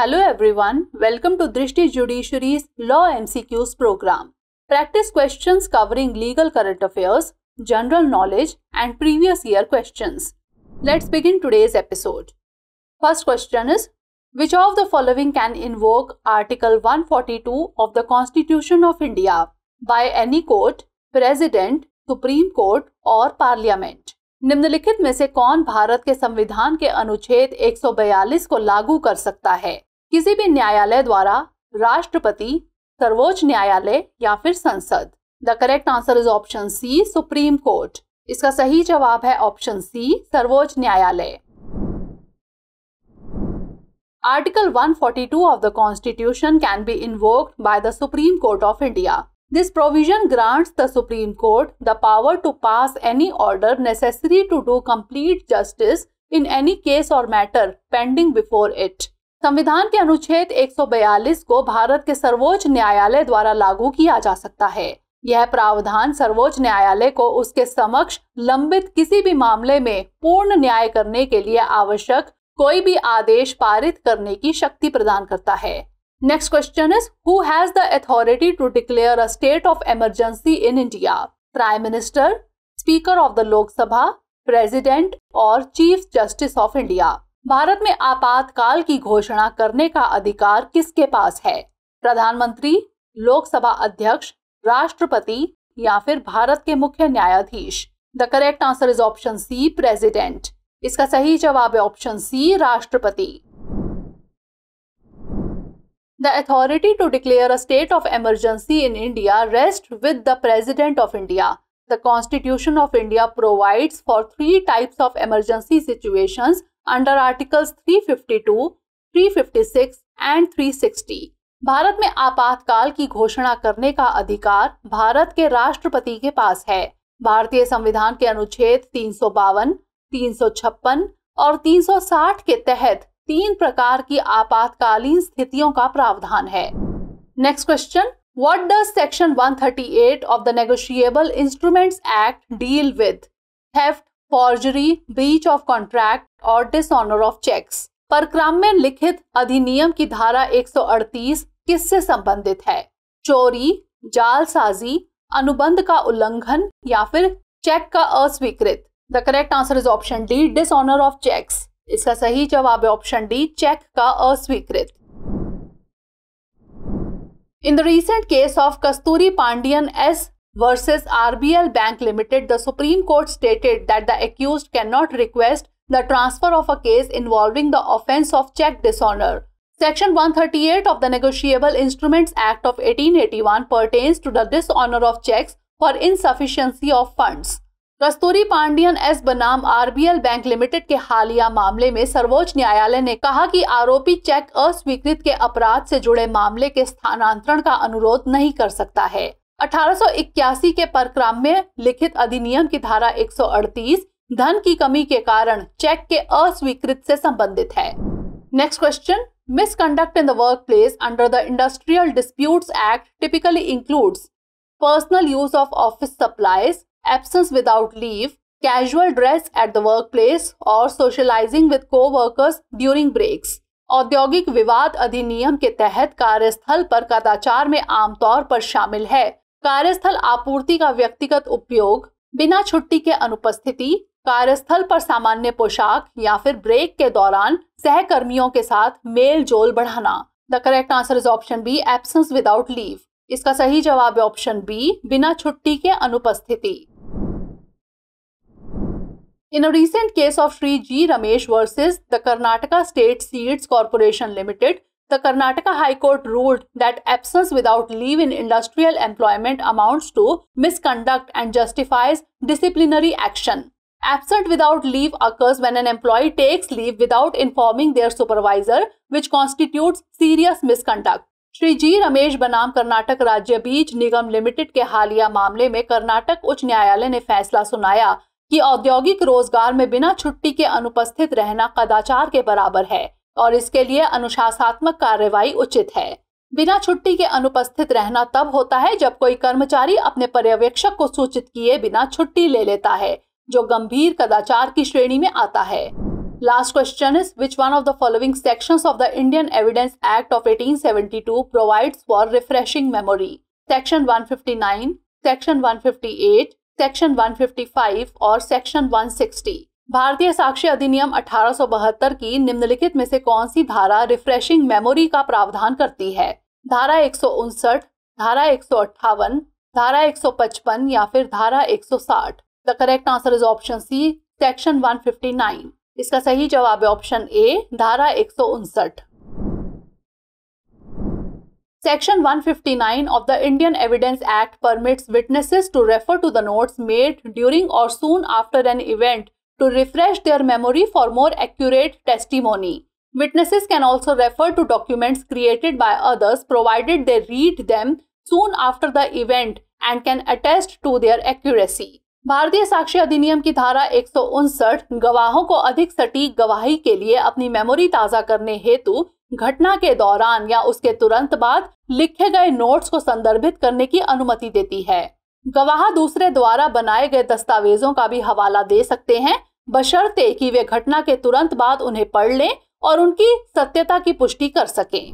Hello everyone welcome to Drishti judiciary's law MCQs program practice questions covering legal current affairs general knowledge and previous year questions let's begin today's episode first question is which of the following can invoke article 142 of the constitution of India by any court president supreme court और parliament निम्नलिखित में से कौन भारत के संविधान के अनुच्छेद 142 को लागू कर सकता है किसी भी न्यायालय द्वारा राष्ट्रपति सर्वोच्च न्यायालय या फिर संसद the correct answer is option C supreme court इसका सही जवाब है ऑप्शन सी सर्वोच्च न्यायालय article 142 of the constitution can be invoked by the supreme court of India this provision grant the supreme court the power to pass any order necessary to do complete justice in any case और matter pending before it संविधान के अनुच्छेद 142 को भारत के सर्वोच्च न्यायालय द्वारा लागू किया जा सकता है यह प्रावधान सर्वोच्च न्यायालय को उसके समक्ष लंबित किसी भी मामले में पूर्ण न्याय करने के लिए आवश्यक कोई भी आदेश पारित करने की शक्ति प्रदान करता है next question is who has the authority to declare a state of emergency in India prime minister speaker of the Lok Sabha president और chief justice of India Bharat में आपातकाल की घोषणा करने का अधिकार किसके पास है प्रधानमंत्री लोकसभा अध्यक्ष राष्ट्रपति या फिर भारत के मुख्य न्यायाधीश the correct answer is option C president इसका सही जवाब है ऑप्शन सी राष्ट्रपति the authority to declare a state of emergency in India rest with the president of India the constitution of India provides for three types of emergency situations under articles 352, 356 and 360 Bharat में आपातकाल की घोषणा करने का अधिकार भारत के राष्ट्रपति के पास है भारतीय संविधान के अनुच्छेद तीन सौ बावन तीन सौ और 360 के तहत तीन प्रकार की आपातकालीन स्थितियों का प्रावधान है next question what does section 138 of the Negotiable Instruments act deal with theft forgery breach of contract और डिसऑनर ऑफ चेक्स पर क्रम में लिखित अधिनियम की धारा 138 किससे संबंधित है चोरी जालसाजी अनुबंध का उल्लंघन या फिर चेक का अस्वीकृत the correct answer is option D dishonour of cheques इसका सही जवाब है ऑप्शन डी चेक का अस्वीकृत in the recent case of Kasturi Pandian S versus RBL Bank Limited, the Supreme Court stated that the accused cannot request the transfer of a case involving the offense of check dishonor. Section 138 of the Negotiable Instruments Act of 1881 pertains to the dishonor of checks for insufficiency of funds. Kasturi Pandian S बनाम RBL bank limited के हालिया मामले में सर्वोच्च न्यायालय ने कहा कि आरोपी चेक अस्वीकृत के अपराध से जुड़े मामले के स्थानांतरण का अनुरोध नहीं कर सकता है 1881 के परक्रम में लिखित अधिनियम की धारा 138 धन की कमी के कारण चेक के अस्वीकृत से संबंधित है next question misconduct in the work place under the industrial dispute act typically include personal use of office supplies absence without leave casual dress at the work place और socialising with co workers during breaks औद्योगिक विवाद अधिनियम के तहत कार्यस्थल पर कदाचार में आमतौर पर शामिल है कार्यस्थल आपूर्ति का व्यक्तिगत उपयोग बिना छुट्टी के अनुपस्थिति कार्यस्थल पर सामान्य पोशाक या फिर ब्रेक के दौरान सहकर्मियों के साथ मेल जोल बढ़ाना the correct answer is option B absence without leave इसका सही जवाब है ऑप्शन बी बिना छुट्टी के अनुपस्थिति in recent case of Shri G Ramesh versus the Karnataka state seeds corporation limited The Karnataka High Court ruled that absence without leave in industrial employment amounts to misconduct and justifies disciplinary action. Absent without leave occurs when an employee takes leave without informing their supervisor, which constitutes serious misconduct. Shri G Ramesh बनाम कर्नाटक राज्य बीज निगम limited के हालिया मामले में कर्नाटक उच्च न्यायालय ने फैसला सुनाया कि औद्योगिक रोजगार में बिना छुट्टी के अनुपस्थित रहना कदाचार के बराबर है और इसके लिए अनुशासनात्मक कार्यवाही उचित है बिना छुट्टी के अनुपस्थित रहना तब होता है जब कोई कर्मचारी अपने पर्यवेक्षक को सूचित किए बिना छुट्टी ले लेता है जो गंभीर कदाचार की श्रेणी में आता है last question is which one of the following section of the Indian evidence act of eighteen seventy two provide for refreshing memory section one fifty nine section one fifty eight section one fifty five और section one sixty भारतीय साक्ष्य अधिनियम अठारह की निम्नलिखित में से कौन सी धारा रिफ्रेशिंग मेमोरी का प्रावधान करती है धारा एक धारा एक धारा एक या फिर धारा 160। The correct answer is option C section 159। इसका सही जवाब है ऑप्शन ए धारा एक section 159 of the Indian evidence act permits witnesses to refer to the notes made during और soon after an event to refresh their memory for more accurate testimony. Witnesses can also refer to documents created by others provided they read them soon after the event and can attest to their accuracy. भारतीय साक्ष्य अधिनियम की धारा एक गवाहों को अधिक सटीक गवाही के लिए अपनी मेमोरी ताजा करने हेतु घटना के दौरान या उसके तुरंत बाद लिखे गए नोट्स को संदर्भित करने की अनुमति देती है गवाह दूसरे द्वारा बनाए गए दस्तावेजों का भी हवाला दे सकते हैं बशर्ते कि वे घटना के तुरंत बाद उन्हें पढ़ लें और उनकी सत्यता की पुष्टि कर सकें।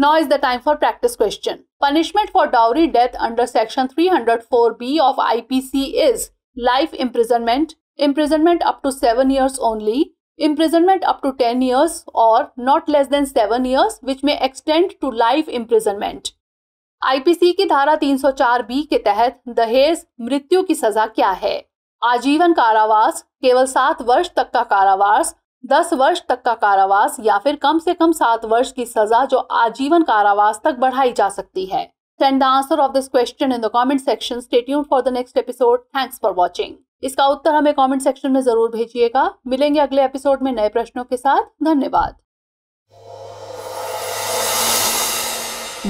Now is the time for practice question punishment for dowry death under section 304 B of IPC is life imprisonment imprisonment up to seven years only imprisonment up to ten years और not less than seven years which may extend to life imprisonment IPC की धारा 304 B के तहत दहेज मृत्यु की सजा क्या है आजीवन कारावास केवल सात वर्ष तक का कारावास दस वर्ष तक का कारावास या फिर कम से कम सात वर्ष की सजा जो आजीवन कारावास तक बढ़ाई जा सकती है send the answer of this question in the comment section Stay for the next episode thanks for watching इसका उत्तर हमें कमेंट सेक्शन में जरूर भेजिएगा मिलेंगे अगले एपिसोड में नए प्रश्नों के साथ धन्यवाद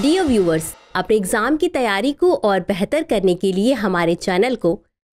डियर व्यूवर्स अपने एग्जाम की तैयारी को और बेहतर करने के लिए हमारे चैनल को